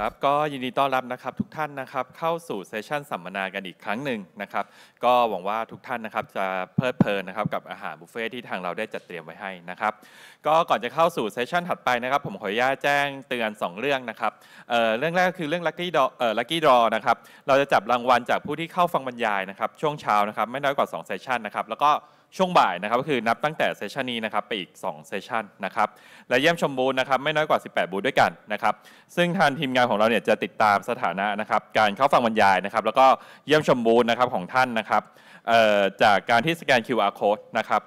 ครับก็ยินดีต้อนรับนะครับทุกท่านนะครับเข้าสู่เซสชันสัมมนากันอีกครั้งหนึ่งนะครับ ก็หวังว่าทุกท่านนะครับจะเพลิดเพลินนะครับกับอาหารบุฟเฟ่ที่ทางเราได้จัดเตรียมไว้ให้นะครับก็ก่อนจะเข้าสู่เซสชันถัดไปนะครับ ผมขออนุญาตแจ้งเตือน 2 เรื่องนะครับเเรื่องแรกคือเรื่องลัคกี้ดอเอ่อลัคกี้ดอนะครับเราจะจับรางวัลจากผู้ที่เข้าฟังบรรยายนะครับ ช่วงเช้านะครับ ไม่น้อยกว่า2เซสชันนะครับแล้วก็ช่วงบ่ายนะครับก็คือนับตั้งแต่เซสชันนี้นะครับไปอีก2เซสชันนะครับและเยี่ยมชมบูธนะครับไม่น้อยกว่า18บูธด้วยกันนะครับซึ่งทางทีมงานของเราเนี่ยจะติดตามสถานะนะครับการเข้าฟังบรรยายนะครับแล้วก็เยี่ยมชมบูธนะครับของท่านนะครับจากการที่สแกน QR code นะครับ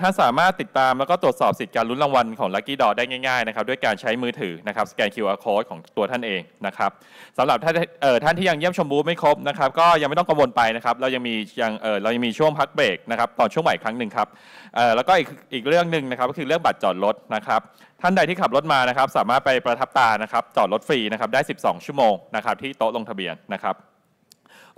ท่านสามารถติดตามแล้วก็ตรวจสอบสิทธิการลุ้นรางวัลของ Lucky Dot ได้ง่ายๆนะครับด้วยการใช้มือถือนะครับสแกน QR Code ของตัวท่านเองนะครับสำหรับท่านท่านที่ยังเยี่ยมชมบูธไม่ครบนะครับก็ยังไม่ต้องกังวลไปนะครับ เรายังมียังเรายังมีช่วงพักเบรกนะครับตอนช่วงใหม่ครั้งหนึ่งครับแล้วก็อีกอีกเรื่องหนึ่งนะครับก็คือเรื่องบัตรจอดรถนะครับท่านใดที่ขับรถมานะครับสามารถไปประทับตานะครับจอดรถฟรีนะครับได้ 12 ชั่วโมงนะครับที่โต๊ะลงทะเบียนนะครับ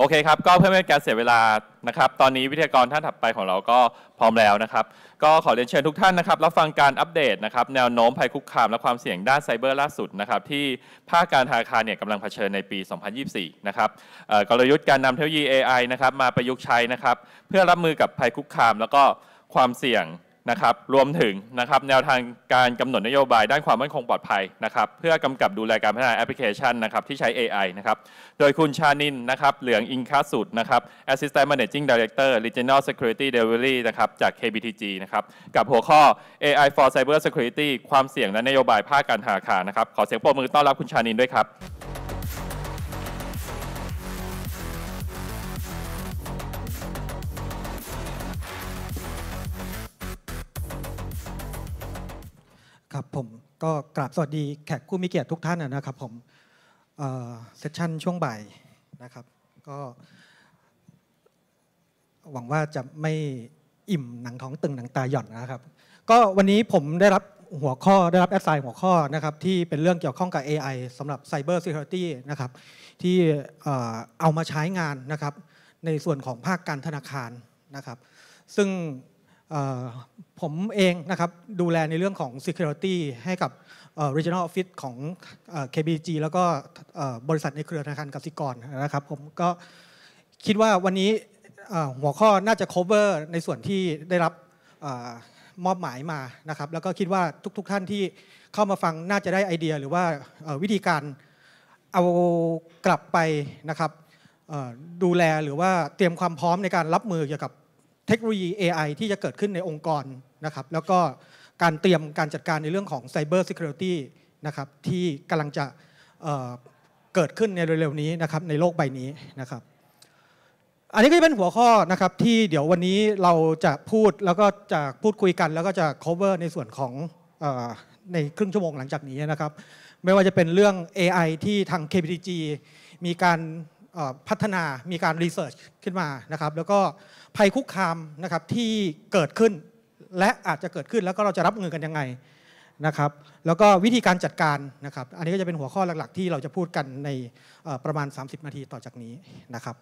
โอเคครับ ก็เพื่อไม่ให้การเสียเวลานะครับตอนนี้วิทยากรท่านถัดไปของเราก็พร้อมแล้วนะครับ ก็ขอเรียนเชิญทุกท่านนะครับรับฟังการอัปเดตนะครับ แนวโน้มภัยคุกคาม และความเสี่ยงด้านไซเบอร์ล่าสุดนะครับที่ภาคการธนาคารเนี่ยกำลังเผชิญในปี 2024 นะครับกลยุทธ์การนำเทคโนโลยี AI นะครับมาประยุกต์ใช้นะครับ เพื่อรับมือกับภัยคุกคาม แล้วก็ความเสี่ยงนะครับ รวมถึงนะครับ แนวทางการกำหนดนโยบาย ด้านความมั่นคงปลอดภัยนะครับ เพื่อกำกับดูแลการพัฒนาแอปพลิเคชันนะครับที่ใช้ AI นะครับ โดยคุณชานินนะครับ เหลืองอิงคาสุดนะครับ Assistant Managing Director Regional Security Delivery นะครับจาก KBTG นะครับ กับหัวข้อ AI for Cyber Security ความเสี่ยงและนโยบายภาคการธนาคารนะครับ ขอเสียงปรบมือต้อนรับคุณชานินด้วยครับับผมก็กราบสวัสดีแขกผู้มีเกียรติทุกท่านนะครับ ผมเซสชั่นช่วงบ่ายนะครับก็หวังว่าจะไม่อิ่มหนังท้องตึงหนังตาหย่อนนะครับ ก็วันนี้ผมได้รับหัวข้อได้รับแอดไซน์หัวข้อนะครับที่เป็นเรื่องเกี่ยวข้องกับ AI สำหรับ Cyber Security นะครับที่เอามาใช้งานนะครับในส่วนของภาคการธนาคารนะครับ ซึ่งผมเองนะครับดูแลในเรื่องของ Security ให้กับ Regional Office ของ KBG แล้วก็บริษัทในเครือธนาคารกสิกรนะครับผมก็คิดว่าวันนี้หัวข้อน่าจะ cover ในส่วนที่ได้รับมอบหมายมานะครับแล้วก็คิดว่าทุกๆทท่านที่เข้ามาฟังน่าจะได้ไอเดีย หรือว่าวิธีการเอากลับไปนะครับดูแลหรือว่าเตรียมความพร้อมในการรับมือเกี่ยวกับเทคโนโลยี AI ที่จะเกิดขึ้นในองค์กรนะครับ แล้วก็การเตรียมการจัดการในเรื่องของ Cyber Security นะครับที่กำลังจะเกิดขึ้นในเร็วๆนี้นะครับในโลกใบนี้นะครับอันนี้ก็จะเป็นหัวข้อนะครับที่เดี๋ยววันนี้เราจะพูดแล้วก็จะพูดคุยกัน แล้วก็จะ cover ในส่วนของในครึ่งชั่วโมงหลังจากนี้นะครับไม่ว่าจะเป็นเรื่อง AI ที่ทาง KPTG มีการพัฒนา มีการรีเสิร์ชขึ้นมานะครับ แล้วก็ภัยคุกคามนะครับที่เกิดขึ้น และอาจจะเกิดขึ้นแล้วก็เราจะรับมือกันยังไงนะครับ แล้วก็วิธีการจัดการนะครับ อันนี้ก็จะเป็นหัวข้อหลักๆ ที่เราจะพูดกันในประมาณ 30 นาทีต่อจากนี้นะครับ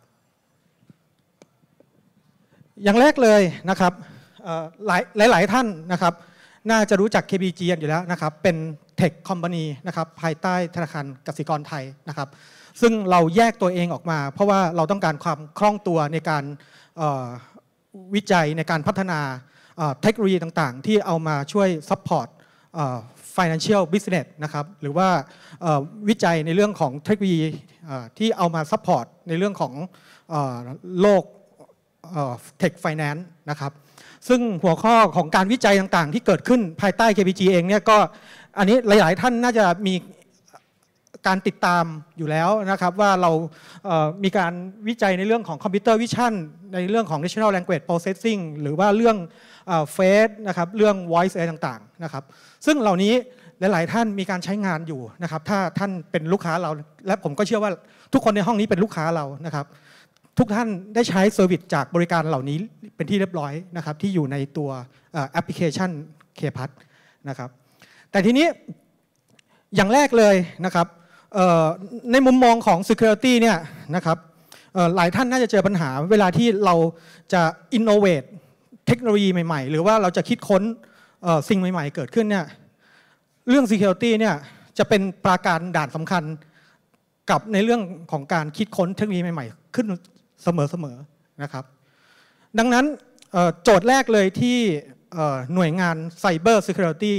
อย่างแรกเลยนะครับหลายหลายท่านนะครับ น่าจะรู้จัก KBG อยู่แล้วนะครับเป็นเทคคอมพานีนะครับ ภายใต้ธนาคารกสิกรไทยนะครับซึ่งเราแยกตัวเองออกมา เพราะว่าเราต้องการความคล่องตัวในการวิจัยในการพัฒนาเทคโนโลยีต่างๆที่เอามาช่วยซัพพอร์ต financial business นะครับหรือว่าวิจัยในเรื่องของเทคโนโลยีที่เอามาซัพพอร์ตในเรื่องของโลกเทคินแลนซ์นะครับซึ่งหัวข้อของการวิจัยต่างๆ ที่เกิดขึ้นภายใต้ KPG เองเนี่ยก็อันนี้หลายๆท่านน่าจะมีการติดตามอยู่แล้วนะครับว่าเรามีการวิจัยในเรื่องของคอมพิวเตอร์วิชั่นในเรื่องของ National Language Processing หรือว่าเรื่องเฟสนะครับ เรื่อง Voice AI ต่างๆ นะครับ ซึ่งเหล่านี้หลาย ๆ ท่านมีการใช้งานอยู่นะครับ ถ้าท่านเป็นลูกค้าเรา และผมก็เชื่อว่าทุกคนในห้องนี้เป็นลูกค้าเรา นะครับ ทุกท่านได้ใช้เซอร์วิสจากบริการเหล่านี้เป็นที่เรียบร้อยนะครับ ที่อยู่ในตัวแอปพลิเคชันเคพัทนะครับ แต่ทีนี้อย่างแรกเลยนะครับในมุมมองของ Security เนี่ยนะครับหลายท่านน่าจะเจอปัญหาเวลาที่เราจะ innovate เทคโนโลยีใหม่ๆ หรือว่าเราจะคิดค้นสิ่งใหม่ๆ เกิดขึ้นเนี่ยเรื่อง Security เนี่ยจะเป็นปราการด่านสำคัญกับในเรื่องของการคิดค้นเทคโนโลยีใหม่ๆขึ้นเสมอๆนะครับดังนั้นโจทย์แรกเลยที่หน่วยงานไซเบอร์ c ิเ i t y ตี้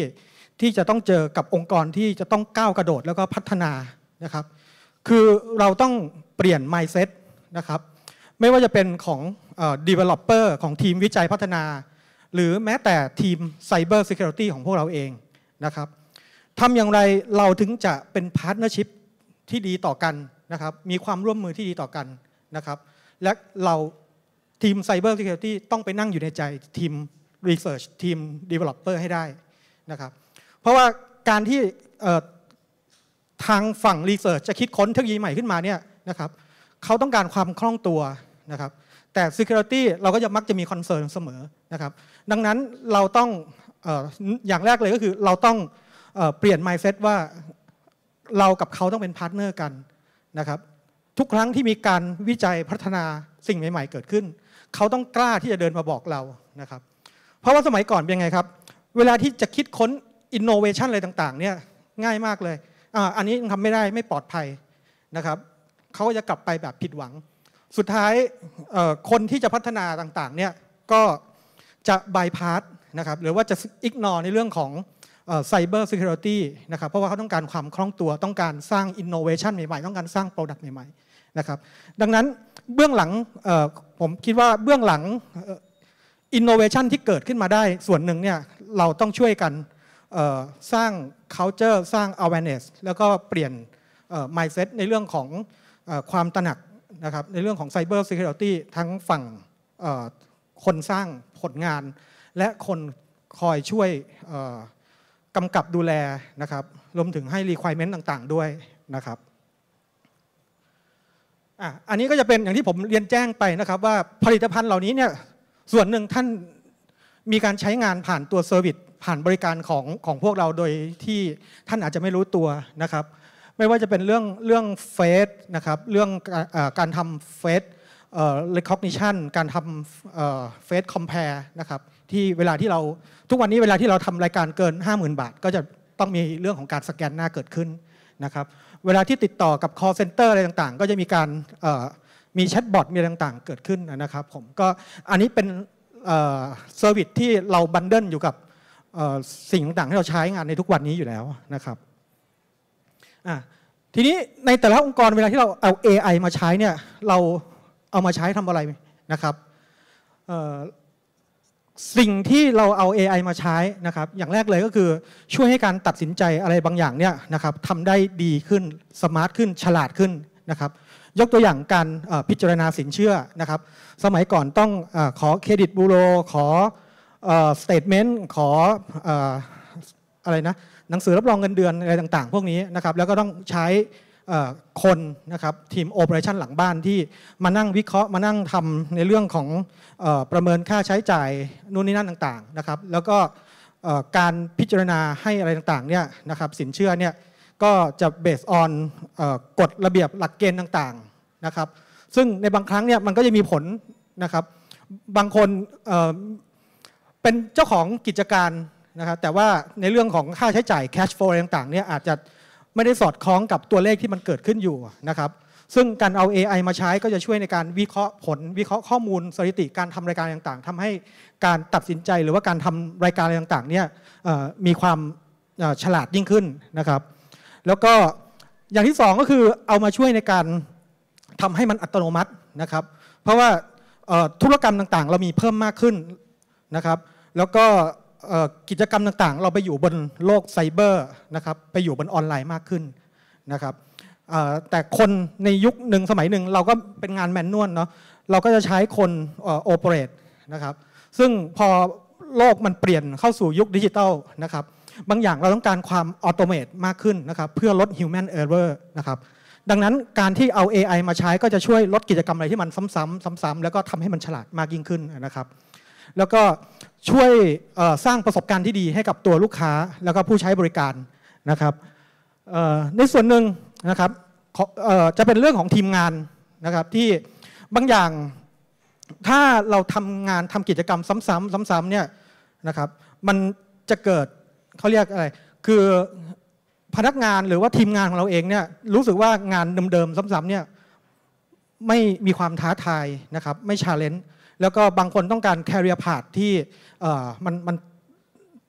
ที่จะต้องเจอกับองค์กรที่จะต้องก้าวกระโดดแล้วก็พัฒนานะครับ คือเราต้องเปลี่ยน mindset นะครับ ไม่ว่าจะเป็นของ developer ของทีมวิจัยพัฒนา หรือแม้แต่ทีม cyber security ของพวกเราเองนะครับทำอย่างไรเราถึงจะเป็นพาร์ n เนอร์ชิพที่ดีต่อกันนะครับ มีความร่วมมือที่ดีต่อกันนะครับ และเราทีม Cyber Security ต้องไปนั่งอยู่ในใจทีม Research ทีม Developer ให้ได้นะครับ เพราะว่าการที่ทางฝั่งรีเสิร์ชจะคิดค้นเทคโนโลยีใหม่ขึ้นมาเนี่ยนะครับเขาต้องการความคล่องตัวนะครับ แต่ Security เราก็จะมักจะมีคอนเซิร์นเสมอนะครับ ดังนั้นเราต้องอย่างแรกเลยก็คือเราต้องเปลี่ยน mindset ว่าเรากับเขาต้องเป็นพาร์ทเนอร์กันนะครับ ทุกครั้งที่มีการวิจัยพัฒนาสิ่งใหม่ ๆ เกิดขึ้นเขาต้องกล้าที่จะเดินมาบอกเรานะครับ เพราะว่าสมัยก่อนเป็นไงครับ เวลาที่จะคิดค้นอินโนเวชันอะไรต่างๆเนี่ยง่ายมากเลยอันนี้ทำไม่ได้ ไม่ปลอดภัยนะครับเขาก็จะกลับไปแบบผิดหวัง สุดท้ายคนที่จะพัฒนาต่างๆเนี่ยก็จะบายพาสนะครับ หรือว่าจะอิกนอในเรื่องของไซเบอร์ซิเคียวริตี้นะครับ เพราะว่าเขาต้องการความคล่องตัว ต้องการสร้างอินโนเวชันใหม่ๆ ต้องการสร้างโปรดักต์ใหม่ๆนะครับ ดังนั้นเบื้องหลังผมคิดว่าเบื้องหลังอินโนเวชันที่เกิดขึ้นมาได้ ส่วนหนึ่งเนี่ยเราต้องช่วยกันสร้าง culture สร้าง awareness แล้วก็เปลี่ยน mindset ในเรื่องของความตระหนักนะครับในเรื่องของ cyber security ทั้งฝั่งคนสร้างผลงาน และคนคอยช่วยกำกับดูแลนะครับรวมถึงให้ requirement ต่างๆด้วยนะครับอันนี้ก็จะเป็นอย่างที่ผมเรียนแจ้งไปนะครับว่าผลิตภัณฑ์เหล่านี้เนี่ยส่วนหนึ่งท่านมีการใช้งานผ่านตัวเซอร์วิสผ่านบริการของของพวกเราโดยที่ท่านอาจจะไม่รู้ตัวนะครับไม่ว่าจะเป็นเรื่องเรื่องเฟสนะครับเรื่องการทำเฟสเอ่อ recognition การทำเอ่อเฟ c e compare นะครับที่เวลาที่เราทุกวันนี้เวลาที่เราทำรายการเกิน 50,000 บาท ก็จะต้องมีเรื่องของการสแกนหน้าเกิดขึ้นนะครับเวลาที่ติดต่อกับ call center อะไรต่างๆก็จะมีการมีแชทบอทมีอะไรต่างๆ เกิดขึ้นนะครับผมก็อันนี้เป็นเซอร์วิสที่เราบันเดิลอยู่กับสิ่งต่างๆ ที่เราใช้งานในทุกวันนี้อยู่แล้วนะครับทีนี้ในแต่ละองค์กรเวลาที่เราเอา AI มาใช้เนี่ยเราเอามาใช้ทำอะไรนะครับสิ่งที่เราเอา AI มาใช้นะครับอย่างแรกเลยก็คือช่วยให้การตัดสินใจอะไรบางอย่างเนี่ยนะครับทำได้ดีขึ้นสมาร์ทขึ้นฉลาดขึ้นนะครับยกตัวอย่างการพิจารณาสินเชื่อนะครับสมัยก่อนต้องอขอเครดิตบูโร ขอสเตทเมนต์ขออะไรนะหนังสือรับรองเงินเดือนอะไรต่างๆ พวกนี้นะครับแล้วก็ต้องใช้คนนะครับทีมโอเปอเรชันหลังบ้านที่มานั่งวิเคราะห์มานั่งทำในเรื่องของประเมินค่าใช้จ่ายนู่นนี่นั่นต่างๆนะครับแล้วก็การพิจารณาให้อะไรต่างๆเนี่ยนะครับสินเชื่อเนี่ยก็จะเบสออนกฎระเบียบหลักเกณฑ์ต่างๆนะครับซึ่งในบางครั้งเนี่ยมันก็จะมีผลนะครับบางคนเป็นเจ้าของกิจการนะครับแต่ว่าในเรื่องของค่าใช้จ่าย cash flow ต่างๆ เนี่ยอาจจะไม่ได้สอดคล้องกับตัวเลขที่มันเกิดขึ้นอยู่นะครับซึ่งการเอา AI มาใช้ก็จะช่วยในการวิเคราะห์ผลวิเคราะห์ข้อมูลสถิติการทำรายการต่างๆทำให้การตัดสินใจหรือว่าการทำรายการอะไรต่างๆ เนี่ยมีความฉลาดยิ่งขึ้นนะครับ แล้วก็อย่างที่สองก็คือเอามาช่วยในการทำให้มันอัตโนมัตินะครับ เพราะว่าธุรกรรมต่างๆ เรามีเพิ่มมากขึ้นนะครับแล้วก็กิจกรรมต่างๆ เราไปอยู่บนโลกไซเบอร์นะครับไปอยู่บนออนไลน์มากขึ้นนะครับแต่คนในยุคหนึ่งสมัยหนึ่งเราก็เป็นงานแมนนวลเนาะเราก็จะใช้คนโอเปเรตนะครับซึ่งพอโลกมันเปลี่ยนเข้าสู่ยุคดิจิตอลนะครับบางอย่างเราต้องการความออโตเมตมากขึ้นนะครับเพื่อลด Human Error นะครับดังนั้นการที่เอา AI มาใช้ก็จะช่วยลดกิจกรรมอะไรที่มันซ้ำๆซ้ำๆแล้วก็ทำให้มันฉลาดมากยิ่งขึ้นนะครับ แล้วก็ช่วยสร้างประสบการณ์ที่ดีให้กับตัวลูกค้าแล้วก็ผู้ใช้บริการนะครับในส่วนหนึ่งนะครับจะเป็นเรื่องของทีมงานนะครับที่บางอย่างถ้าเราทำงานทำกิจกรรมซ้ำๆซ้ำๆเนี่ยนะครับมันจะเกิดเขาเรียกอะไร คือพนักงานหรือว่าทีมงานของเราเองเนี่ยรู้สึกว่างานเดิมๆซ้ำๆเนี่ยไม่มีความท้าทายนะครับไม่ชาเลนจ์แล้วก็บางคนต้องการคริเอร์พาธที่มันมัน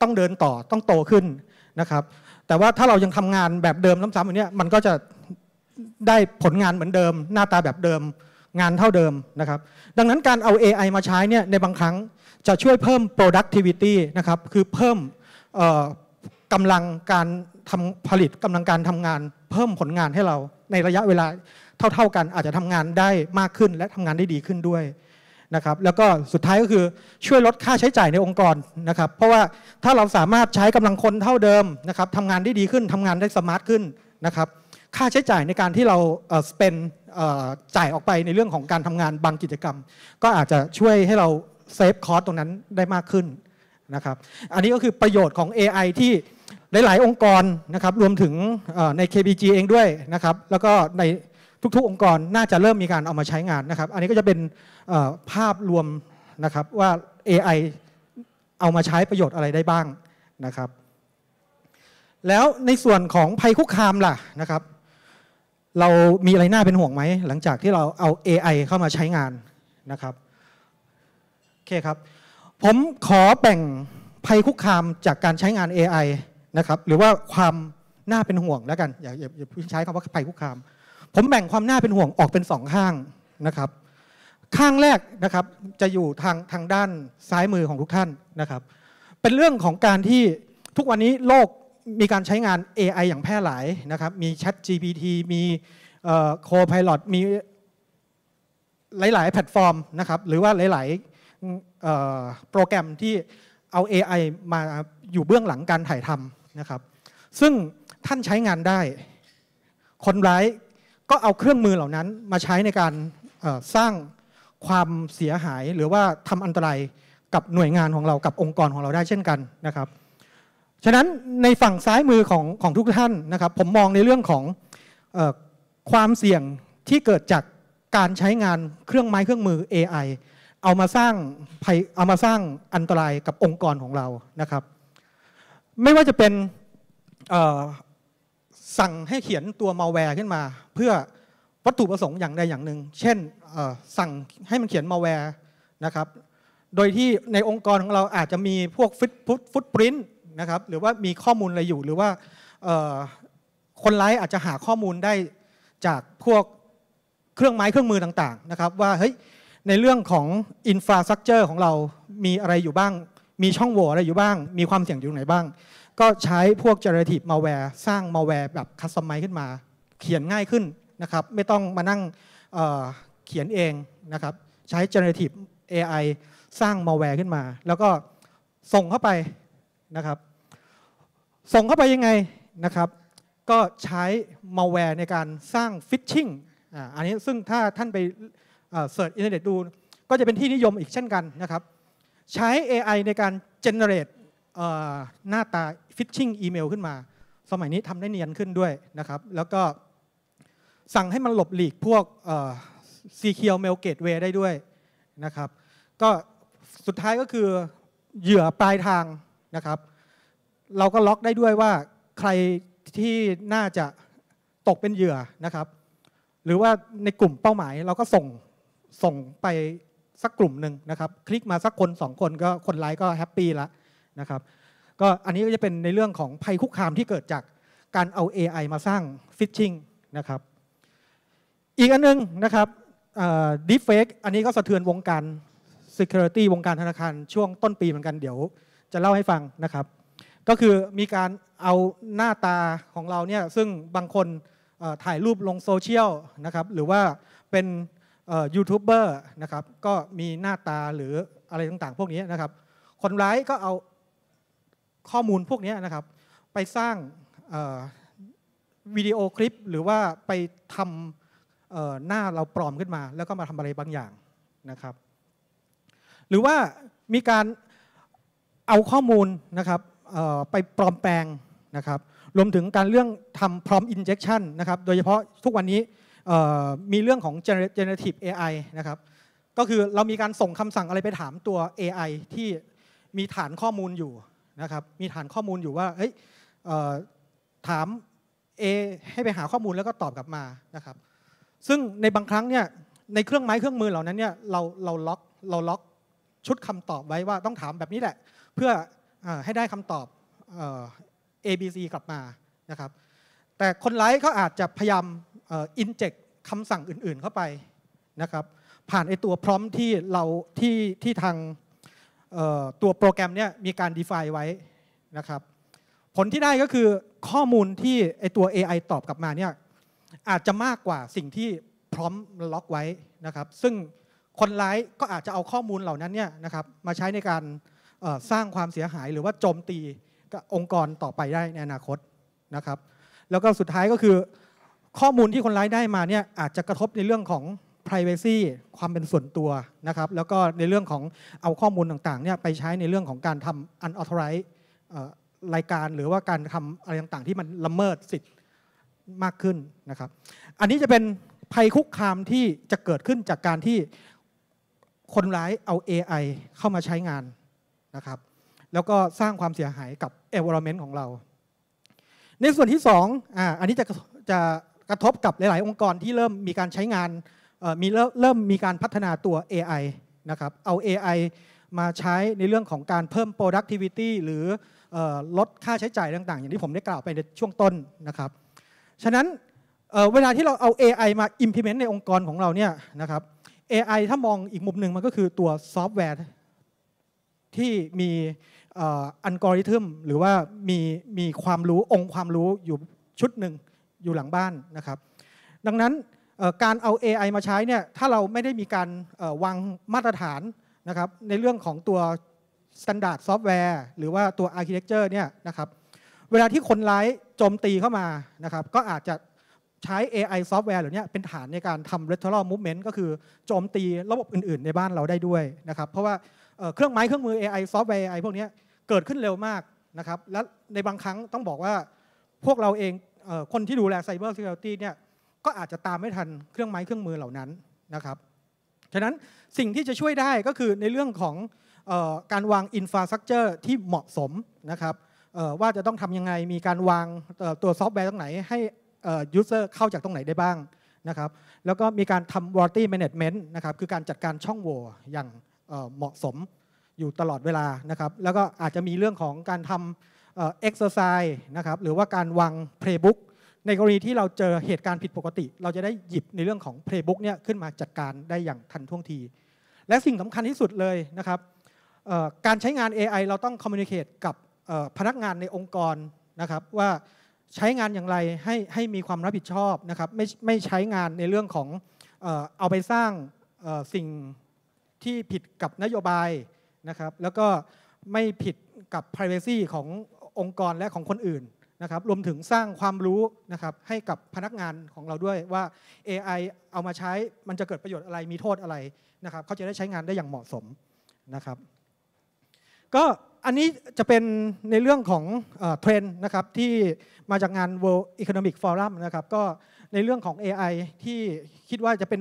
ต้องเดินต่อต้องโตขึ้นนะครับแต่ว่าถ้าเรายังทำงานแบบเดิมซ้ำๆอันนี้มันก็จะได้ผลงานเหมือนเดิมหน้าตาแบบเดิมงานเท่าเดิมนะครับดังนั้นการเอา AI มาใช้เนี่ยในบางครั้งจะช่วยเพิ่ม productivity นะครับคือเพิ่มกำลังการทำผลิตกำลังการทำงาน เพิ่มผลงานให้เราในระยะเวลาเท่าๆกันอาจจะทำงานได้มากขึ้นและทำงานได้ดีขึ้นด้วยนะครับแล้วก็สุดท้ายก็คือช่วยลดค่าใช้จ่ายในองค์กรนะครับเพราะว่าถ้าเราสามารถใช้กำลังคนเท่าเดิมนะครับทำงานได้ดีขึ้นทำงานได้สมาร์ทขึ้นนะครับค่าใช้จ่ายในการที่เราสเปนจ่ายออกไปในเรื่องของการทำงานบางกิจกรรม ก็อาจจะช่วยให้เราเซฟคอสตรงนั้นได้มากขึ้นนะครับอันนี้ก็คือประโยชน์ของ AI ที่หลาย ๆ องค์กรนะครับรวมถึงใน KBG เองด้วยนะครับแล้วก็ในทุกๆองค์กรน่าจะเริ่มมีการเอามาใช้งานนะครับ อันนี้ก็จะเป็นภาพรวมนะครับว่า AI เอามาใช้ประโยชน์อะไรได้บ้างนะครับ แล้วในส่วนของภัยคุกคามล่ะนะครับ เรามีอะไรน่าเป็นห่วงไหมหลังจากที่เราเอา AI เข้ามาใช้งานนะครับโอเคครับ ผมขอแบ่งภัยคุกคามจากการใช้งาน AI นะครับ หรือว่าความน่าเป็นห่วงแล้วกัน อย่าอย่าใช้คำว่าภัยคุกคามผมแบ่งความน่าเป็นห่วงออกเป็นสองข้างนะครับข้างแรกนะครับจะอยู่ทางทางด้านซ้ายมือของทุกท่านนะครับเป็นเรื่องของการที่ทุกวันนี้โลกมีการใช้งาน AI อย่างแพร่หลายนะครับมี Chat GPT มีโคพาย o t มีหลายๆแพลตฟอร์มนะครับหรือว่าหลายๆโปรแกรมที่เอา AI มาอยู่เบื้องหลังการถ่ายทำนะครับซึ่งท่านใช้งานได้คนร้ายก็เอาเครื่องมือเหล่านั้นมาใช้ในการสร้างความเสียหายหรือว่าทำอันตรายกับหน่วยงานของเรากับองค์กรของเราได้เช่นกันนะครับ ฉะนั้นในฝั่งซ้ายมือของของทุกท่านนะครับ ผมมองในเรื่องของออความเสี่ยงที่เกิดจากการใช้งานเครื่องไม้เครื่องมือ AI เอามาสร้างเอามาสร้างอันตรายกับองค์กรของเรานะครับ ไม่ว่าจะเป็นสั่งให้เขียนตัวมาแวร์ขึ้นมา เพื่อวัตถุประสงค์อย่างใดอย่างหนึ่ง เช่นสั่งให้มันเขียนมาแวร์นะครับโดยที่ในองค์กรของเราอาจจะมีพวกฟุตปรินต์นะครับหรือว่ามีข้อมูลอะไรอยู่หรือว่าคนร้ายอาจจะหาข้อมูลได้จากพวกเครื่องไม้เครื่องมือต่างๆนะครับว่าเฮ้ยในเรื่องของอินฟราสตรักเจอร์ของเรามีอะไรอยู่บ้าง มีช่องโหว่อะไรอยู่บ้าง มีความเสี่ยงอยู่ไหนบ้างก็ใช้พวก generative malware สร้าง malware แบบ customize ขึ้นมา เขียนง่ายขึ้นนะครับไม่ต้องมานั่งเเขียนเองนะครับใช้ generative AI สร้าง malware ขึ้นมา แล้วก็ส่งเข้าไปนะครับส่งเข้าไปยังไงนะครับ ก็ใช้ malware ในการสร้าง phishing อันนี้ซึ่งถ้าท่านไปเสิร์ชอินเทอร์เน็ตดูก็จะเป็นที่นิยมอีกเช่นกันนะครับ ใช้ AI ในการ generate หน้าตาฟิชชิงอีเมลขึ้นมา สมัยนี้ทำได้เนียนขึ้นด้วยนะครับ แล้วก็สั่งให้มันหลบหลีกพวกซีเคียวเมลเกตเวได้ด้วยนะครับ ก็สุดท้ายก็คือเหยื่อปลายทางนะครับ เราก็ล็อกได้ด้วยว่า ใครที่น่าจะตกเป็นเหยื่อนะครับ หรือว่าในกลุ่มเป้าหมายเราก็ส่งส่งไปสักกลุ่มหนึ่งนะครับ คลิกมาสักคนสองคนก็คนร้ายก็แฮปปี้ละนะครับ ก็อันนี้ก็จะเป็นในเรื่องของภัยคุกคามที่เกิดจากการเอา AI มาสร้างฟิชชิงนะครับ อีกอันนึงนะครับดิฟเฟกอันนี้ก็สะเทือนวงการ Security วงการธนาคารช่วงต้นปีเหมือนกันเดี๋ยว จะเล่าให้ฟังนะครับก็คือมีการเอาหน้าตาของเราเนี่ยซึ่งบางคนถ่ายรูปลงโซเชียลนะครับหรือว่าเป็นยูทูบเบอร์นะครับก็มีหน้าตาหรืออะไรต่างๆ พวกนี้นะครับคนร้ายก็เอาข้อมูลพวกนี้นะครับไปสร้างวิดีโอคลิปหรือว่าไปทำหน้าเราปลอมขึ้นมา แล้วก็มาทำอะไรบางอย่างนะครับหรือว่ามีการเอาข้อมูลนะครับไปปลอมแปลงนะครับรวมถึงการเรื่องทำพร้อมอินเจคชันนะครับโดยเฉพาะทุกวันนี้มีเรื่องของ generative AI นะครับก็คือเรามีการส่งคำสั่งอะไรไปถามตัว AI ที่มีฐานข้อมูลอยู่นะครับ มีฐานข้อมูลอยู่ว่า เฮ้ยถาม A ให้ไปหาข้อมูลแล้วก็ตอบกลับมา นะครับ ซึ่งในบางครั้งเนี่ย ในเครื่องไม้เครื่องมือเหล่านั้นเนี่ย เรา เราล็อก เราล็อกชุดคำตอบไว้ว่าต้องถามแบบนี้แหละ เพื่ออให้ได้คำตอบ A B C กลับมา นะครับ แต่คนไลฟ์เขาอาจจะพยายามอินเจกคำสั่งอื่นๆ เข้าไป นะครับ ผ่านไอตัวพร้อมที่เราที่ที่ทางตัวโปรแกรมเนี่ยมีการ define ไว้นะครับผลที่ได้ก็คือข้อมูลที่ไอตัว AI ตอบกลับมาเนี่ยอาจจะมากกว่าสิ่งที่พร้อมล็อกไว้นะครับซึ่งคนร้ายก็อาจจะเอาข้อมูลเหล่านั้นเนี่ยนะครับมาใช้ในการสร้างความเสียหายหรือว่าโจมตีองค์กรต่อไปได้ในอนาคตนะครับแล้วก็สุดท้ายก็คือ ข้อมูลที่คนร้ายได้มาเนี่ยอาจจะกระทบในเรื่องของ Privacy ความเป็นส่วนตัวนะครับ แล้วก็ในเรื่องของเอาข้อมูลต่างๆเนี่ยไปใช้ในเรื่องของการทำ unauthorized รายการหรือว่าการทำอะไรต่างๆที่มันละเมิดสิทธิ์มากขึ้นนะครับ อันนี้จะเป็นภัยคุกคามที่จะเกิดขึ้นจากการที่คนร้ายเอา AI เข้ามาใช้งานนะครับ แล้วก็สร้างความเสียหายกับ environment ของเรา ในส่วนที่2อออันนี้จะจะกระทบกับหลายๆ องค์กรที่เริ่มมีการใช้งานมีเริ่มมีการพัฒนาตัว AI นะครับ เอา AI มาใช้ในเรื่องของการเพิ่ม productivity หรือลดค่าใช้จ่ายต่าง ๆ อย่างที่ผมได้กล่าวไปในช่วงต้นนะครับ ฉะนั้นเวลาที่เราเอา AI มา implement ในองค์กรของเราเนี่ยนะครับ AI ถ้ามองอีกมุมหนึ่งมันก็คือตัวซอฟต์แวร์ ที่มีอัลกอริทึมหรือว่ามีมีความรู้องค์ความรู้อยู่ชุดหนึ่งอยู่หลังบ้านนะครับ ดังนั้นการเอา AI มาใช้เนี่ย ถ้าเราไม่ได้มีการวางมาตรฐานนะครับ ในเรื่องของตัวสแตนดาร์ดซอฟต์แวร์หรือว่าตัวอาร์เคเต็กเจอร์เนี่ยนะครับ เวลาที่คนร้ายโจมตีเข้ามานะครับ ก็อาจจะใช้ AI ซอฟต์แวร์เหล่านี้เป็นฐานในการทำ lateral movement ก็คือโจมตีระบบอื่น ๆ ในบ้านเราได้ด้วยนะครับ เพราะว่าเครื่องไม้เครื่องมือ AI ซอฟต์แวร์ AI พวกนี้เกิดขึ้นเร็วมากนะครับ และในบางครั้งต้องบอกว่าพวกเราเองคนที่ดูแลไซเบอร์ซิเคียวริตี้เนี่ยก็อาจจะตามไม่ทันเครื่องไม้เครื่องมือเหล่านั้นนะครับฉะนั้นสิ่งที่จะช่วยได้ก็คือในเรื่องของออการวางอินฟราสตรักเจอร์ที่เหมาะสมนะครับว่าจะต้องทำยังไงมีการวางตัวซอฟต์แวร์ตรงไหนให้ยูเซอร์เข้าจากตรงไหนได้บ้างนะครับแล้วก็มีการทำวอร์ตี้แมเนจเมนต์นะครับคือการจัดการช่องโหว่อย่างเหมาะสมอยู่ตลอดเวลานะครับแล้วก็อาจจะมีเรื่องของการทำเอ็กซอร์ไซส์นะครับหรือว่าการวางเพลย์บุ๊กในกรณีที่เราเจอเหตุการณ์ผิดปกติ เราจะได้หยิบในเรื่องของ playbook เนี่ยขึ้นมาจัดการได้อย่างทันท่วงที และสิ่งสำคัญที่สุดเลยนะครับการใช้งาน AI เราต้อง communicate กับพนักงานในองค์กรนะครับว่าใช้งานอย่างไรให้ให้มีความรับผิดชอบนะครับไม่ไม่ใช้งานในเรื่องของเอาไปสร้างสิ่งที่ผิดกับนโยบายนะครับแล้วก็ไม่ผิดกับ p r i เวซีขององค์กรและของคนอื่นนะครับรวมถึงสร้างความรู้นะครับให้กับพนักงานของเราด้วยว่า AI เอามาใช้มันจะเกิดประโยชน์อะไรมีโทษอะไรนะครับเขาจะได้ใช้งานได้อย่างเหมาะสมนะครับก็อันนี้จะเป็นในเรื่องของเทรนด์นะครับที่มาจากงาน World Economic Forum นะครับก็ในเรื่องของ AI ที่คิดว่าจะเป็น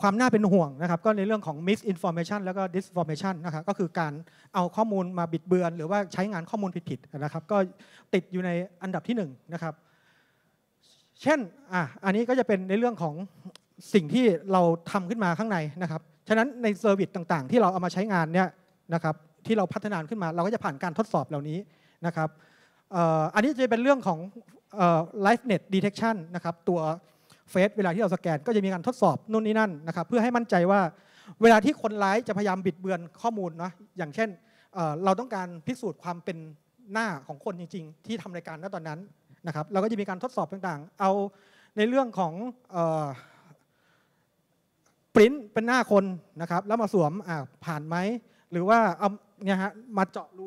ความน่าเป็นห่วงนะครับ ก็ในเรื่องของ misinformation แล้วก็ disinformation นะครับก็คือการเอาข้อมูลมาบิดเบือน หรือว่าใช้งานข้อมูลผิดๆนะครับก็ติดอยู่ในอันดับที่1นนะครับเช่นอ่ะอันนี้ก็จะเป็นในเรื่องของสิ่งที่เราทำขึ้นมาข้างในนะครับฉะนั้นในเซอร์วิสต่างๆที่เราเอามาใช้งานเนี่ยนะครับที่เราพัฒนานขึ้นมาเราก็จะผ่านการทดสอบเหล่านี้นะครับอันนี้จะเป็นเรื่องของ l i ฟ e net detection นะครับตัวเฟซเวลาที่เราสแกนก็จะมีการทดสอบนู่นนี่นั่นนะครับ เพื่อให้มั่นใจว่าเวลาที่คนร้ายจะพยายามบิดเบือนข้อมูลนะอย่างเช่นเราต้องการพิสูจน์ความเป็นหน้าของคนจริง ๆ ที่ทำรายการณตอนนั้นนะครับ เราก็จะมีการทดสอบต่างๆ เอาในเรื่องของปริ้นเป็นหน้าคนนะครับ แล้วมาสวมผ่านไหมหรือว่าเอาเนี่ยฮะมาเจาะรู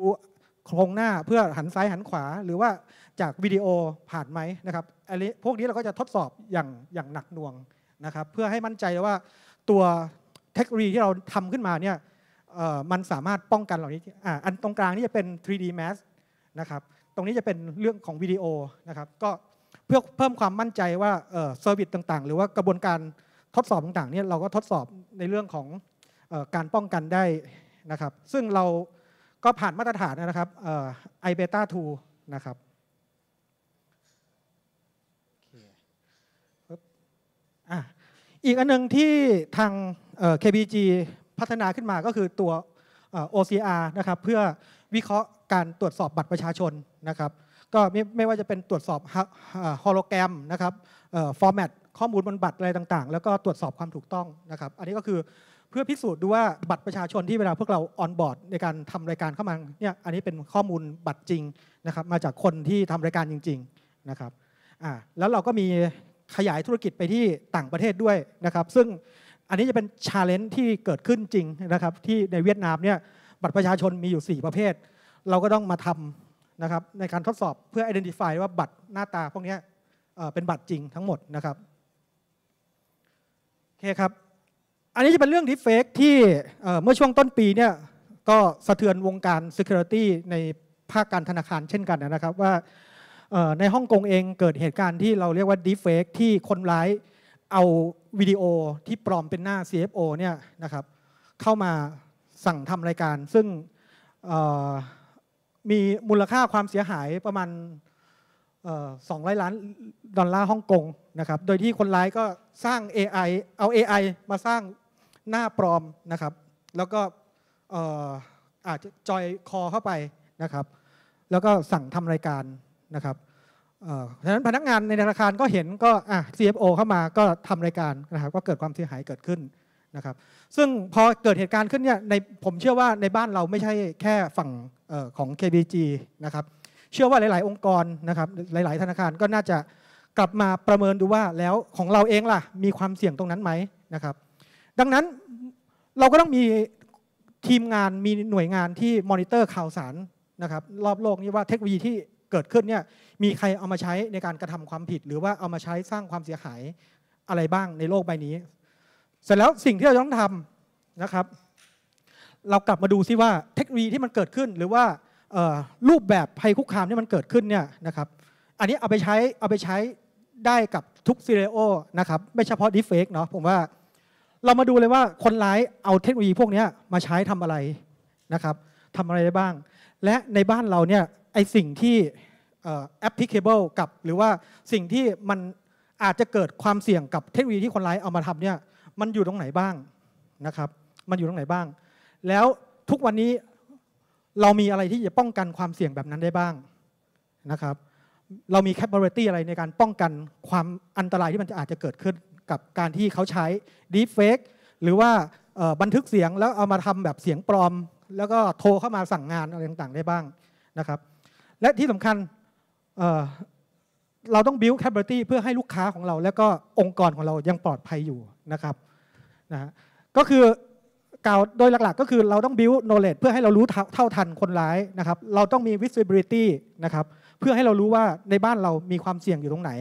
โครงหน้าเพื่อหันซ้ายหันขวาหรือว่าจากวิดีโอผ่านไหมนะครับอันนี้พวกนี้เราก็จะทดสอบอย่างอย่างหนักหน่วงนะครับ เพื่อให้มั่นใจว่าตัวเทคโนโลยีที่เราทำขึ้นมาเนี่ยมันสามารถป้องกันเหล่านี้อันตรงกลางนี่จะเป็น 3D mask นะครับตรงนี้จะเป็นเรื่องของวิดีโอนะครับ ก็เพื่อเพิ่มความมั่นใจว่าเซอร์วิสต่างๆ หรือว่ากระบวนการทดสอบต่างๆเนี่ยเราก็ทดสอบในเรื่องของการป้องกันได้นะครับ ซึ่งเราก็ผ่านมาตรฐานนะครับไอเบต้า2นะครับอีกอันนึงที่ทาง KBG พัฒนาขึ้นมาก็คือตัว OCR นะครับเพื่อวิเคราะห์การตรวจสอบบัตรประชาชนนะครับก็ไม่ว่าจะเป็นตรวจสอบฮอลโลแกรมนะครับฟอร์แมตข้อมูลบนบัตรอะไรต่างๆ แล้วก็ตรวจสอบความถูกต้องนะครับ อันนี้ก็คือเพื่อพิสูจน์ดูว่าบัตรประชาชนที่เวลาพวกเราออนบอร์ดในการทำรายการเข้ามาเนี่ยอันนี้เป็นข้อมูลบัตรจริงนะครับมาจากคนที่ทำรายการจริงๆนะครับอ่าแล้วเราก็มีขยายธุรกิจไปที่ต่างประเทศด้วยนะครับ ซึ่งอันนี้จะเป็นชาเลนจ์ที่เกิดขึ้นจริงนะครับที่ในเวียดนามเนี่ยบัตรประชาชนมีอยู่ 4 ประเภทเราก็ต้องมาทำนะครับในการทดสอบเพื่อ identify ว่าบัตรหน้าตาพวกนี้เป็นบัตรจริงทั้งหมดนะครับโอเคครับอันนี้จะเป็นเรื่องดิฟเฟกที่เมื่อช่วงต้นปีเนี่ยก็สะเทือนวงการ Security ในภาคการธนาคารเช่นกันนะครับว่าในฮ่องกงเองเกิดเหตุการณ์ที่เราเรียกว่าดีเฟกที่คนร้ายเอาวิดีโอที่ปลอมเป็นหน้า CFO เนี่ยนะครับเข้ามาสั่งทำรายการ ซึ่งมีมูลค่าความเสียหายประมาณสองร้อยล้านดอลลาร์ฮ่องกงนะครับโดยที่คนร้ายก็สร้าง AI เอา AI มาสร้างหน้าปลอมนะครับแล้วก็อาจจะจอยคอเข้าไปนะครับแล้วก็สั่งทำรายการนะครับฉะนั้นพนักงานในธนาคารก็เห็นก็อ่ะ CFO เข้ามาก็ทำรายการนะครับ ก็เกิดความเสียหายเกิดขึ้นนะครับ ซึ่งพอเกิดเหตุการณ์ขึ้นเนี่ยใน ผมเชื่อว่าในบ้านเราไม่ใช่แค่ฝั่งอของ KBG นะครับ เชื่อว่าหลาย ๆ องค์กรนะครับ หลาย ๆ ธนาคารก็น่าจะกลับมาประเมินดูว่าแล้วของเราเองล่ะ มีความเสี่ยงตรงนั้นไหมนะครับ ดังนั้นเราก็ต้องมีทีมงาน มีหน่วยงานที่มอนิเตอร์ข่าวสารนะครับ รอบโลกนี่ว่าเทคโนโลยีที่เกิดขึ้นเนี่ยมีใครเอามาใช้ในการกระทำความผิด หรือว่าเอามาใช้สร้างความเสียหายอะไรบ้างในโลกใบนี้ เสร็จแล้วสิ่งที่เราต้องทำนะครับ เรากลับมาดูซิว่าเทคโนโลยีที่มันเกิดขึ้นหรือว่ารูปแบบภัยคุกคามที่มันเกิดขึ้นเนี่ยนะครับ อันนี้เอาไปใช้เอาไปใช้ได้กับทุกซีเรโอนะครับไม่เฉพาะดิฟเฟกเนาะผมว่าเรามาดูเลยว่าคนร้ายเอาเทคโนโลยีพวกนี้มาใช้ทำอะไรนะครับทำอะไรได้บ้าง และในบ้านเราเนี่ยไอสิ่งที่ applicable กับ หรือว่าสิ่งที่มันอาจจะเกิดความเสี่ยงกับเทคโนโลยีที่คนร้ายเอามาทำเนี่ยมันอยู่ตรงไหนบ้างนะครับ มันอยู่ตรงไหนบ้าง แล้วทุกวันนี้เรามีอะไรที่จะป้องกันความเสี่ยงแบบนั้นได้บ้างนะครับเรามีแคปเบอร์ตี้อะไรในการป้องกันความอันตรายที่มันจะอาจจะเกิดขึ้นกับการที่เขาใช้ดีเฟกหรือว่าบันทึกเสียงแล้วเอามาทำแบบเสียงปลอม แล้วก็โทรเข้ามาสั่งงานอะไรต่างๆ ได้บ้างนะครับและที่สำคัญเเราต้อง build capability เพื่อให้ลูกค้าของเรา และก็องค์กรของเรายังปลอดภัยอยู่นะครับนะก็คือกล่าวโดยหลักๆ ก็คือเราต้อง build knowledge เพื่อให้เรารู้เท่าทันคนร้ายนะครับเราต้องมี visibility นะครับเพื่อให้เรารู้ว่าในบ้านเรามีความเสี่ยงอยู่ตรงไหน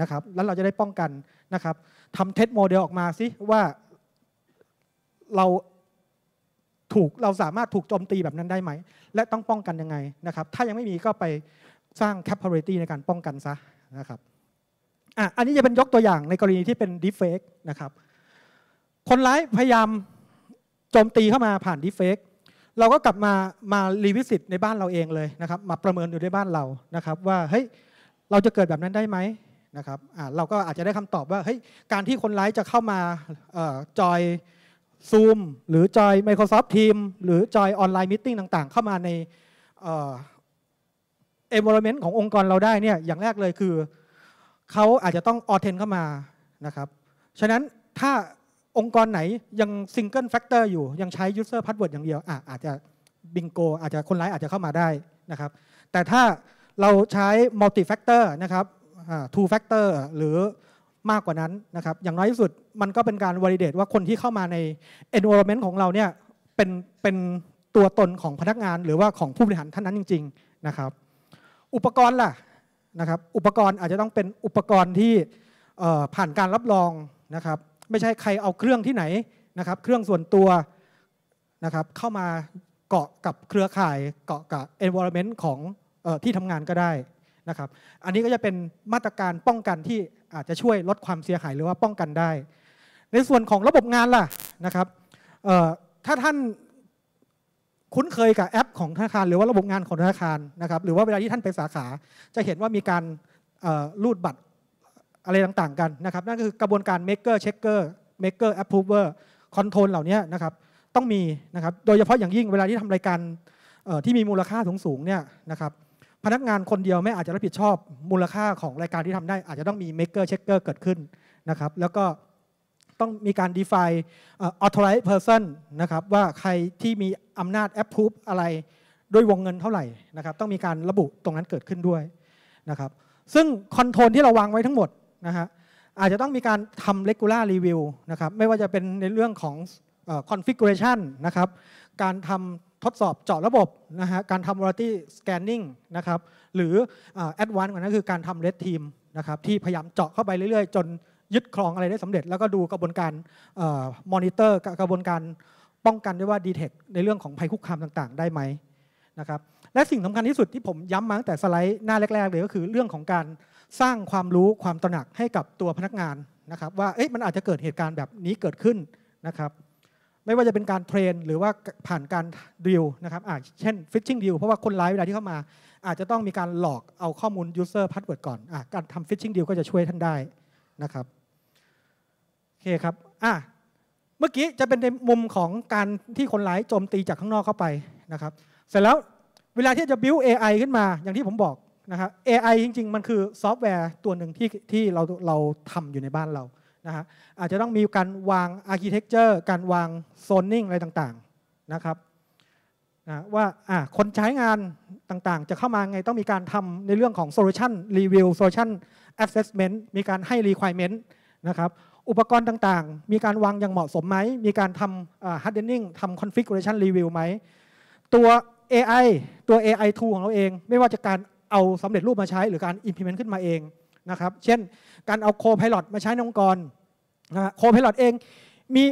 นะครับแล้วเราจะได้ป้องกันนะครับทำเทสโมเดลออกมาซิว่าเราถูกเราสามารถถูกโจมตีแบบนั้นได้ไหมและต้องป้องกันยังไงนะครับถ้ายังไม่มีก็ไปสร้างแเปอร์เรตี้ในการป้องกันซะนะครับอ่ะอันนี้จะเป็นยกตัวอย่างในกรณีที่เป็นดิเฟก a นะครับคนร้ายพยายามโจมตีเข้ามาผ่านดิเฟก a เราก็กลับมามารีวิสิตในบ้านเราเองเลยนะครับมาประเมินอยู่ในบ้านเรานะครับว่าเฮ้ยเราจะเกิดแบบนั้นได้ไหมนะครับเราก็อาจจะได้คำตอบว่าเฮ้ยการที่คนร้ายจะเข้ามาจอย Zoom หรือจอย Microsoft Teams หรือจอยออนไลน์มิ팅ต่างๆเข้ามาใน e เ v อ r ์เ m น n ์ขององค์กรเราได้เนี่ยอย่างแรกเลยคือเขาอาจจะต้องออเทนเข้ามานะครับ ฉะนั้นถ้าองค์กรไหนยัง Single Factor อยู่ยังใช้ User Password อย่างเดียวออาจจะบิงโก อาจจะคนร้ายอาจจะเข้ามาได้นะครับ แต่ถ้าเราใช้ Multi Factor นะครับ Two Factor หรือมากกว่านั้นนะครับอย่างน้อยที่สุดมันก็เป็นการวอลิเดตว่าคนที่เข้ามาใน environment ของเราเนี่ยเป็นเป็นตัวตนของพนักงานหรือว่าของผู้บริหารท่านนั้นจริง ๆนะครับ อุปกรณ์ล่ะนะครับอุปกรณ์อาจจะต้องเป็นอุปกรณ์ที่ผ่านการรับรองนะครับไม่ใช่ใครเอาเครื่องที่ไหนนะครับเครื่องส่วนตัวนะครับเข้ามาเกาะกับเครือข่ายเกาะกับ environment ของที่ทำงานก็ได้นะครับอันนี้ก็จะเป็นมาตรการป้องกันที่อาจจะช่วยลดความเสียหายหรือว่าป้องกันได้ ในส่วนของระบบงานล่ะนะครับ ถ้าท่านคุ้นเคยกับแอป ของธนาคาร หรือว่าระบบงานของธนาคารนะครับ หรือว่าเวลาที่ท่านไปสาขาจะเห็นว่ามีการรูดบัตรอะไรต่างๆ กันนะครับ นั่นก็คือกระบวนการ maker checker maker approver control เหล่านี้นะครับ ต้องมีนะครับ โดยเฉพาะอย่างยิ่งเวลาที่ทำรายการที่มีมูลค่าสูงๆเนี่ยนะครับพนักงานคนเดียวไม่อาจจะรับผิดชอบมูลค่าของรายการที่ทำได้ อาจจะต้องมี maker checker เกิดขึ้นนะครับแล้วก็ต้องมีการ define authorized person นะครับว่าใครที่มีอำนาจ approve อะไรด้วยวงเงินเท่าไหร่นะครับต้องมีการระบุตรงนั้นเกิดขึ้นด้วยนะครับซึ่งคอนโทรลที่เราวางไว้ทั้งหมดนะฮะอาจจะต้องมีการทำ regular review นะครับไม่ว่าจะเป็นในเรื่องของ configuration นะครับการทำทดสอบเจาะระบบนะฮะการทำ v a ร i ต t y scanning นะครับหรือ advanced กว่านั้นคือการทำ red team นะครับที่พยายามเจาะเข้าไปเรื่อยๆ จนยึดครองอะไรได้สำเร็จแล้วก็ดูกระบวนการมอนิเตอร์ กระบวนการป้องกันได้ว่า detect ในเรื่องของภัยคุกคามต่าง ๆ ได้ไหมนะครับและสิ่งสำคัญที่สุดที่ผมย้ำมาตั้งแต่สไลด์หน้าแรกๆเลยก็คือเรื่องของการสร้างความรู้ความตระหนักให้กับตัวพนักงานนะครับ ว่าเอ๊ะมันอาจจะเกิดเหตุการณ์แบบนี้เกิดขึ้นนะครับไม่ว่าจะเป็นการเทรนหรือว่าผ่านการดิวนะครับเช่นฟิชชิ่งดิวเพราะว่าคนร้ายเวลาที่เข้ามา อาจจะต้องมีการหลอกเอาข้อมูลยูเซอร์พาสเวิร์ดก่อนอการทำฟิชชิ่งดิวก็จะช่วยท่านได้นะครับโอเคครับอ่ะเมื่อกี้จะเป็นในมุมของการที่คนร้ายโจมตีจากข้างนอกเข้าไปนะครับ เสร็จแล้วเวลาที่จะ build AI ขึ้นมาอย่างที่ผมบอกนะครับ AI จริงๆ มันคือซอฟต์แวร์ตัวหนึ่งที่ที่เราเราทำอยู่ในบ้านเรานะฮะอาจจะต้องมีการวางอาร์เคเต็กเจอร์การวางโซนนิ่งอะไรต่างๆนะครับนะว่าคนใช้งานต่างๆ จะเข้ามาไงต้องมีการทำในเรื่องของโซลูชันรีวิวโซลูชันแอสเซสเมนต์มีการให้รี q u i r เมนต์นะครับอุปกรณ์ต่างๆ มีการวางอย่างเหมาะสมไหมมีการทำฮาร์ดเดนนทำงทำคอนฟิกเรชันรีวิวไหมตัว AI ตัว AI tool ของเราเองไม่ว่าจะการเอาสำเร็จรูปมาใช้หรือการ implement ขึ้นมาเองนะครับเช่นการเอาโคพายロมาใช้ในองค์กรนะโคพายロเองมี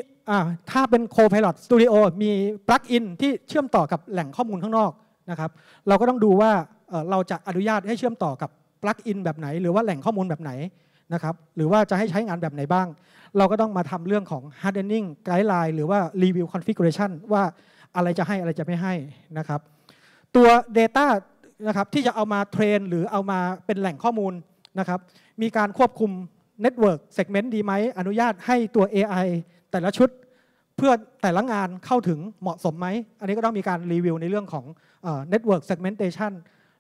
ถ้าเป็นโคพายロสตูดิโอมีปลั๊กอินที่เชื่อมต่อกับแหล่งข้อมูลข้างนอกนะครับ เราก็ต้องดูว่าเราจะอนุญาตให้เชื่อมต่อกับปลั๊กอินแบบไหน หรือว่าแหล่งข้อมูลแบบไหนนะครับหรือว่าจะให้ใช้งานแบบไหนบ้าง เราก็ต้องมาทำเรื่องของ hardening guideline หรือว่า review configuration ว่าอะไรจะให้อะไรจะไม่ให้นะครับตัว Data นะครับที่จะเอามาเทรนหรือเอามาเป็นแหล่งข้อมูลนะครับมีการควบคุม Network Segment ดีไหมอนุญาตให้ตัว AI แต่ละชุดเพื่อแต่ละงานเข้าถึงเหมาะสมไหมอันนี้ก็ต้องมีการรีวิวในเรื่องของ Network Segmentation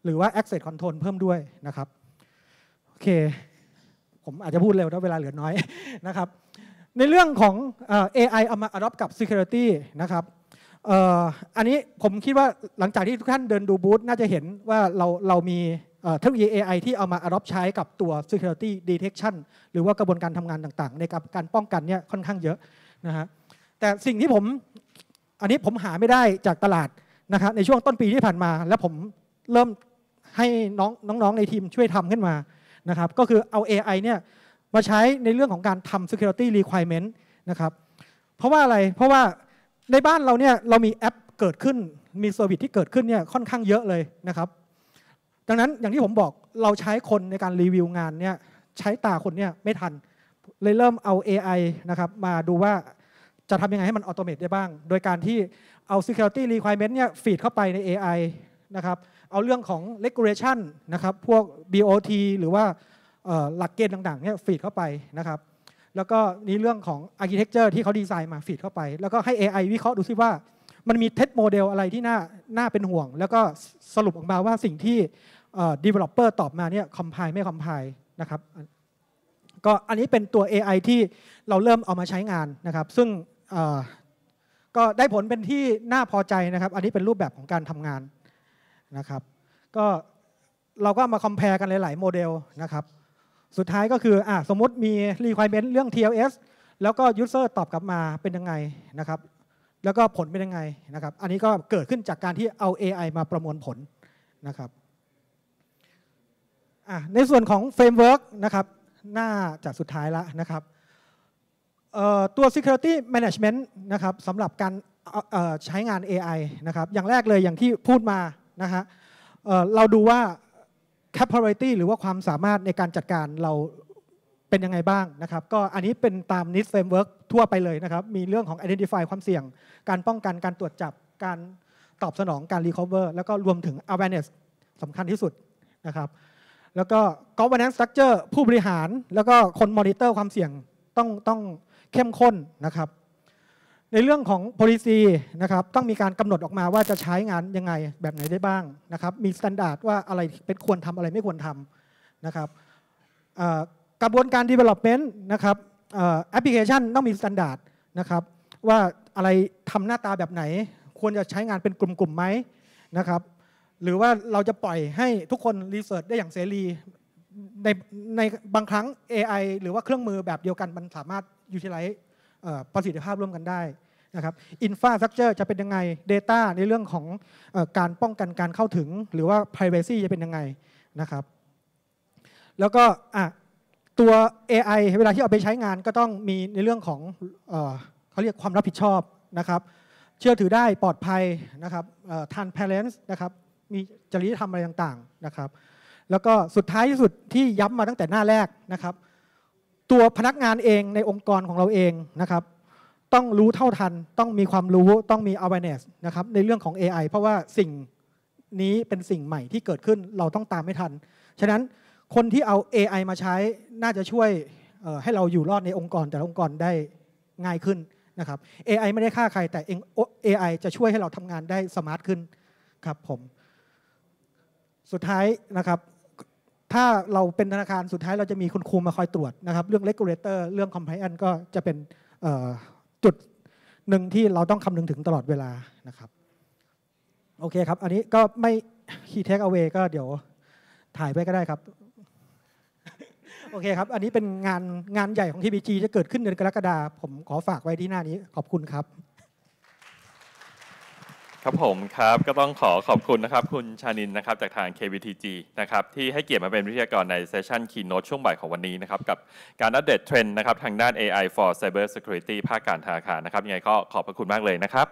หรือว่า Access Control เพิ่มด้วยนะครับโอเค ผมอาจจะพูดเร็วาะเวลาเหลือน้อยนะครับในเรื่องของ AI เอามา adopt กับ Security นะครับอันนี้ผมคิดว่าหลังจากที่ทุกท่านเดินดูบูธน่าจะเห็นว่าเราเรามีเทคโนโลยี AI ที่เอามาอ d o p ใช้กับตัว security detection หรือว่ากระบวนการทำงานต่างๆในการป้องกันเนี่ยค่อนข้างเยอะนะฮะแต่สิ่งที่ผมอันนี้ผมหาไม่ได้จากตลาดนะครับ ในช่วงต้นปีที่ผ่านมา แล้วผมเริ่มให้น้องๆในทีมช่วยทำขึ้นมานะครับ ก็คือเอา AI เนี่ยมาใช้ในเรื่องของการทำ security requirement นะครับ เพราะว่าอะไร เพราะว่าในบ้านเราเนี่ยเรามีแอปเกิดขึ้น มีเซอร์วิสที่เกิดขึ้นเนี่ยค่อนข้างเยอะเลยนะครับดังนั้นอย่างที่ผมบอกเราใช้คนในการรีวิวงานเนี่ยใช้ตาคนเนี่ยไม่ทัน เลยเริ่มเอา AI นะครับมาดูว่าจะทำยังไงให้มันอัตโนมัติได้บ้างโดยการที่เอา security requirement เนี่ยฟีดเข้าไปใน AI นะครับเอาเรื่องของ regulation นะครับพวก BOT หรือว่าหลักเกณฑ์ต่างๆเนี่ยฟีดเข้าไปนะครับแล้วก็นี่เรื่องของ architecture ที่เขาดีไซน์มาฟีดเข้าไป แล้วก็ให้ AI วิเคราะห์ดูซิว่ามันมีเทสโมเดลอะไรที่น่าน่าเป็นห่วง แล้วก็สรุปออกมาว่าสิ่งที่ developer ตอบมาเนี่ย compile ไม่ compile นะครับ ก็อันนี้เป็นตัว AI ที่เราเริ่มเอามาใช้งานนะครับ ซึ่งก็ได้ผลเป็นที่น่าพอใจนะครับ อันนี้เป็นรูปแบบของการทำงานนะครับ ก็เราก็มาคอมเพลกันหลายๆโมเดลนะครับ สุดท้ายก็คืออสมมติมี requirement เรื่อง TLS แล้วก็ user ตอบกลับมาเป็นยังไงนะครับ แล้วก็ผลเป็นยังไงนะครับ อันนี้ก็เกิดขึ้นจากการที่เอา AI มาประมวลผลนะครับในส่วนของเฟรมเวิร์กนะครับหน้าจากสุดท้ายละนะครับตัว Security Management นะครับสำหรับการใช้งาน AI นะครับอย่างแรกเลยอย่างที่พูดมานะฮะเราดูว่า capability หรือว่าความสามารถในการจัดการเราเป็นยังไงบ้างนะครับ ก็อันนี้เป็นตาม NIST Framework ทั่วไปเลยนะครับ มีเรื่องของ identify ความเสี่ยง การป้องกันการตรวจจับการตอบสนองการ recover แล้วก็รวมถึง awareness สำคัญที่สุดนะครับแล้วก็ governance structure ผู้บริหารแล้วก็คนมอนิเตอร์ความเสี่ยงต้องต้องเข้มข้นนะครับ ในเรื่องของ policy นะครับต้องมีการกำหนดออกมาว่าจะใช้งานยังไงแบบไหนได้บ้างนะครับ มีมาตรฐานว่าอะไรเป็นควรทำอะไรไม่ควรทำนะครับกระบวนการ development นะครับแอปพลิเคชันต้องมีมาตรฐานนะครับ ว่าอะไรทำหน้าตาแบบไหน ควรจะใช้งานเป็นกลุ่มๆไหมนะครับหรือว่าเราจะปล่อยให้ทุกคนรีเสิร์ชได้อย่างเสรีในในบางครั้ง AI หรือว่าเครื่องมือแบบเดียวกันมันสามารถยูทิลไลซ์ประสิทธิภาพร่วมกันได้นะครับอินฟาสตรักเจอร์จะเป็นยังไง Data ในเรื่องของอการป้องกันการเข้าถึง หรือว่า Privacy จะเป็นยังไงนะครับ แล้วก็ตัว AI เวลาที่เอาไปใช้งานก็ต้องมีในเรื่องของเอเขาเรียกความรับผิดชอบนะครับ เชื่อถือได้ปลอดภัยนะครับ t r a n s p a r e n นะครับมีจริยธรรมอะไรต่างๆนะครับ แล้วก็สุดท้ายที่สุดที่ย้ำมาตั้งแต่หน้าแรกนะครับ ตัวพนักงานเองในองค์กรของเราเองนะครับ ต้องรู้เท่าทัน ต้องมีความรู้ ต้องมี awareness นะครับ ในเรื่องของ AI เพราะว่าสิ่งนี้เป็นสิ่งใหม่ที่เกิดขึ้น เราต้องตามไม่ทัน ฉะนั้นคนที่เอา AI มาใช้ น่าจะช่วยให้เราอยู่รอดในองค์กรแต่ละองค์กรได้ง่ายขึ้นนะครับ AI ไม่ได้ฆ่าใครแต่ AI จะช่วยให้เราทำงานได้สมาร์ทขึ้นครับผมสุดท้ายนะครับ ถ้าเราเป็นธนาคารสุดท้ายเราจะมีคุณครูมาคอยตรวจนะครับเรื่องเลกูเลเตอร์เรื่องคอมไพเอนก็จะเป็นจุดหนึ่งที่เราต้องคำนึงถึงตลอดเวลานะครับโอเคครับอันนี้ก็ไม่ขีด์เทคเอาไว้ก็เดี๋ยวถ่ายไปก็ได้ครับโอเคครับอันนี้เป็นงานงานใหญ่ของ TBG จะเกิดขึ้นเดือนกรกฎาผมขอฝากไว้ที่หน้านี้ขอบคุณครับครับผมครับก็ต้องขอขอบคุณนะครับคุณชานินนะครับจากทาง KBTG นะครับที่ให้เกียรติมาเป็นวิทยากรในเซสชันคีโน t ช่วงบ่ายของวันนี้นะครับกับการอัปเดตเทรนด์นะครับทางด้าน AI for Cyber Security ภาคการธนาคารนะครับยังไงก็ขอบพระคุณมากเลยนะครับ